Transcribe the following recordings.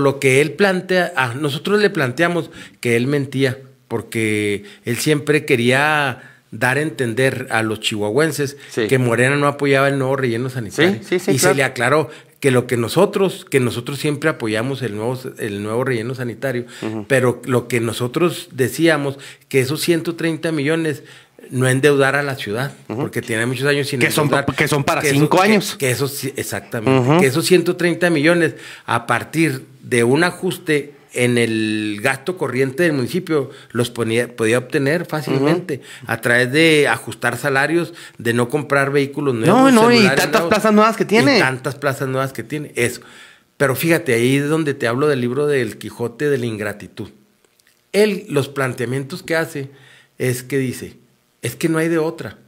Lo que él plantea, ah, nosotros le planteamos que él mentía, porque él siempre quería dar a entender a los chihuahuenses que Morena no apoyaba el nuevo relleno sanitario. y se le aclaró que lo que nosotros, que nosotros siempre apoyamos el nuevo, el nuevo relleno sanitario, pero lo que nosotros decíamos, que esos 130 millones no endeudar a la ciudad, porque tiene muchos años sin que que son para cinco años. Que, exactamente. Que esos 130 millones, a partir de un ajuste en el gasto corriente del municipio los podía obtener fácilmente a través de ajustar salarios, de no comprar vehículos nuevos. No, no, y tantas plazas nuevas que tiene. Y tantas plazas nuevas que tiene, eso. Pero fíjate, ahí es donde te hablo del libro del Quijote de la Ingratitud. Él, los planteamientos que hace es que dice, es que no hay de otra.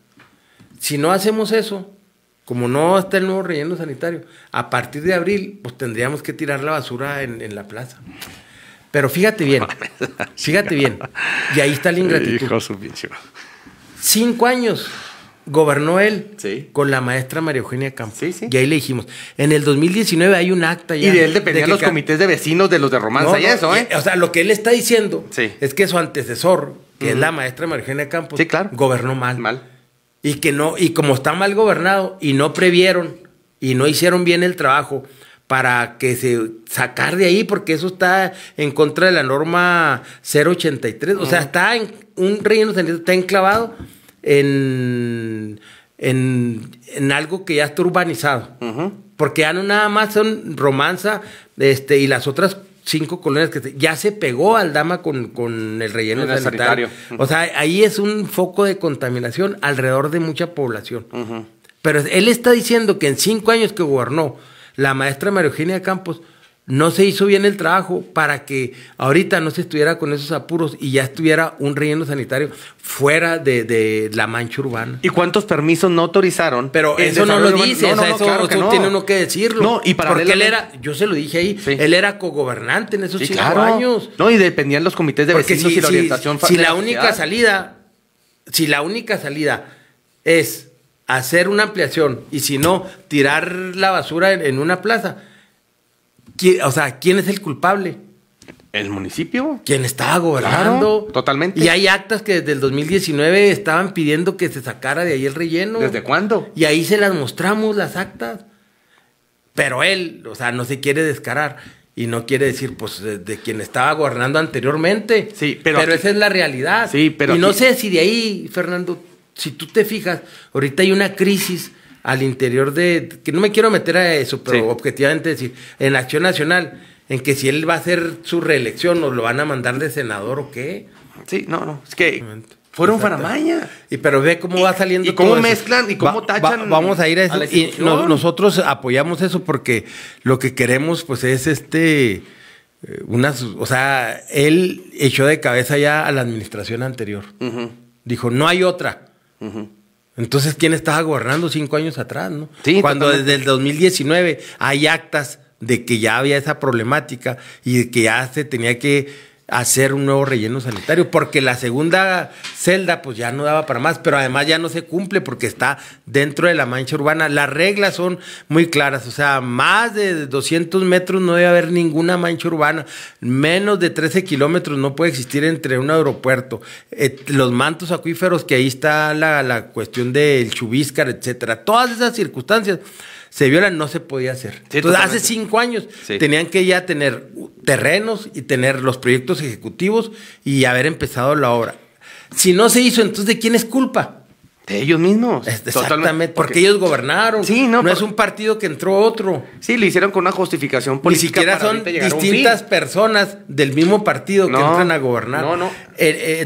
Si no hacemos eso, como no está el nuevo relleno sanitario, a partir de abril, pues tendríamos que tirar la basura en, la plaza. Pero fíjate bien, fíjate bien. Y ahí está la ingratitud. Cinco años gobernó él con la maestra María Eugenia Campos. Y ahí le dijimos, en el 2019 hay un acta ya. Y de él dependían los comités de vecinos de los de Romanza ¿eh? y eso, ¿eh? o sea, lo que él está diciendo es que su antecesor, que es la maestra Margenia Campos, sí, claro. gobernó mal. Mal. Y que no, y como está mal gobernado, y no previeron, y no hicieron bien el trabajo para que se sacar de ahí, porque eso está en contra de la norma 083. O sea, está en un reino, está enclavado en, en, algo que ya está urbanizado. Porque ya no nada más son romanza este, y las otras cinco colonias que ya se pegó al dama con, el relleno sanitario. O sea, ahí es un foco de contaminación alrededor de mucha población. Pero él está diciendo que en cinco años que gobernó la maestra María Eugenia Campos, no se hizo bien el trabajo para que ahorita no se estuviera con esos apuros y ya estuviera un relleno sanitario fuera de, la mancha urbana. ¿Y cuántos permisos no autorizaron? Pero eso no lo dice, eso, tiene uno que decirlo. No, y para él era, yo se lo dije ahí, él era cogobernante en esos cinco años. No, y dependían los comités de si, y la orientación Si, la, única salida, si la única salida es hacer una ampliación y si no, tirar la basura en una plaza o sea, ¿quién es el culpable? El municipio. ¿Quién estaba gobernando? totalmente. Y hay actas que desde el 2019 estaban pidiendo que se sacara de ahí el relleno. ¿Desde cuándo? Y ahí se las mostramos, las actas. Pero él, o sea, no se quiere descarar. Y no quiere decir, pues, de quien estaba gobernando anteriormente. Sí, pero. Pero esa es la realidad. Sí, pero. Y no sé si de ahí, Fernando, si tú te fijas, ahorita hay una crisis al interior de, que no me quiero meter a eso, pero objetivamente decir, en Acción Nacional, en que si él va a hacer su reelección, o lo van a mandar de senador o qué. Sí, no, no, es que fueron faramaña. Y pero ve cómo va saliendo. Y cómo mezclan y cómo tachan. vamos a ir a y nosotros apoyamos eso porque lo que queremos, pues, es este eh, o sea, él echó de cabeza ya a la administración anterior. Dijo, no hay otra. Ajá. Entonces, ¿quién estaba gobernando cinco años atrás, no? Sí, Cuando desde el 2019 hay actas de que ya había esa problemática y de que ya se tenía que hacer un nuevo relleno sanitario, porque la segunda celda pues ya no daba para más, pero además ya no se cumple porque está dentro de la mancha urbana. Las reglas son muy claras, o sea, más de 200 metros no debe haber ninguna mancha urbana, menos de 13 kilómetros no puede existir entre un aeropuerto, eh, los mantos acuíferos, que ahí está la, cuestión del chubíscar, etcétera, todas esas circunstancias se violan, no se podía hacer. hace cinco años tenían que ya tener terrenos y tener los proyectos ejecutivos y haber empezado la obra. Si no se hizo, entonces ¿de quién es culpa? De ellos mismos. Exactamente, porque, ellos gobernaron. Sí, no. No es un partido que entró otro. Sí, lo hicieron con una justificación política. Ni siquiera son distintas personas del mismo partido que entran a gobernar. No, no. Eh, eh,